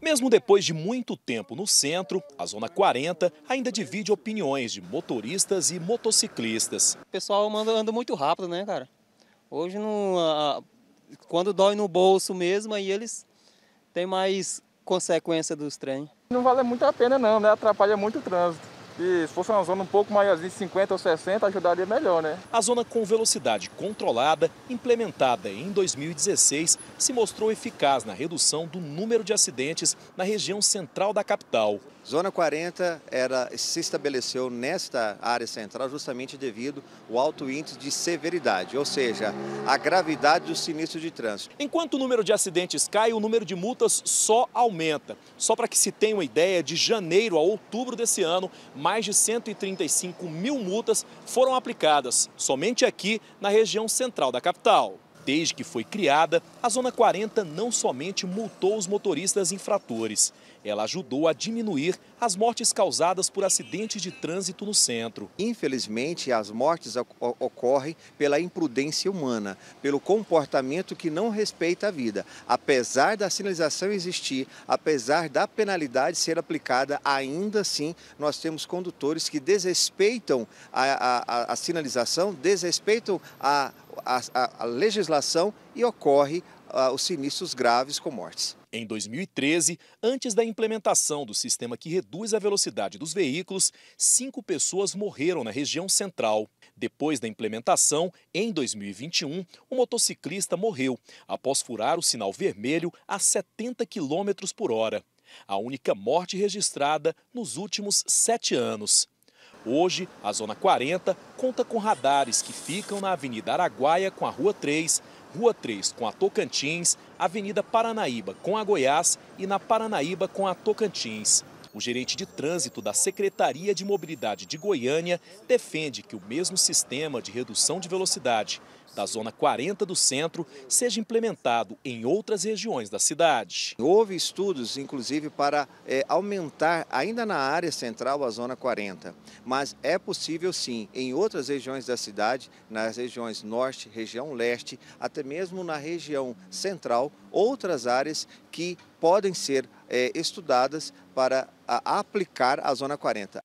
Mesmo depois de muito tempo no centro, a Zona 40 ainda divide opiniões de motoristas e motociclistas. O pessoal anda, anda muito rápido, né, cara? Hoje, não, a, quando dói no bolso mesmo, aí eles têm mais consequência dos trens. Não vale muito a pena não, né? Atrapalha muito o trânsito. E se fosse uma zona um pouco de 50 ou 60, ajudaria melhor, né? A zona com velocidade controlada, implementada em 2016, se mostrou eficaz na redução do número de acidentes na região central da capital. Zona 40 era, se estabeleceu nesta área central justamente devido ao alto índice de severidade, ou seja, a gravidade do sinistro de trânsito. Enquanto o número de acidentes cai, o número de multas só aumenta. Só para que se tenha uma ideia, de janeiro a outubro desse ano, mais de 135 mil multas foram aplicadas, somente aqui na região central da capital. Desde que foi criada, a Zona 40 não somente multou os motoristas infratores, ela ajudou a diminuir as mortes causadas por acidentes de trânsito no centro. Infelizmente, as mortes ocorrem pela imprudência humana, pelo comportamento que não respeita a vida. Apesar da sinalização existir, apesar da penalidade ser aplicada, ainda assim nós temos condutores que desrespeitam a, a, a sinalização, desrespeitam a, a legislação e ocorre ah, os sinistros graves com mortes. Em 2013, antes da implementação do sistema que reduz reduz a velocidade dos veículos, cinco pessoas morreram na região central. Depois da implementação, em 2021, um motociclista morreu após furar o sinal vermelho a 70 km por hora. A única morte registrada nos últimos sete anos. Hoje, a Zona 40 conta com radares que ficam na Avenida Araguaia com a Rua 3, Rua 3 com a Tocantins, Avenida Paranaíba com a Goiás e na Paranaíba com a Tocantins. O gerente de trânsito da Secretaria de Mobilidade de Goiânia defende que o mesmo sistema de redução de velocidade da zona 40 do centro seja implementado em outras regiões da cidade. Houve estudos, inclusive, para é, aumentar ainda na área central a zona 40, mas é possível sim em outras regiões da cidade, nas regiões norte, região leste, até mesmo na região central, outras áreas que podem ser é, estudadas para a, aplicar a Zona 40.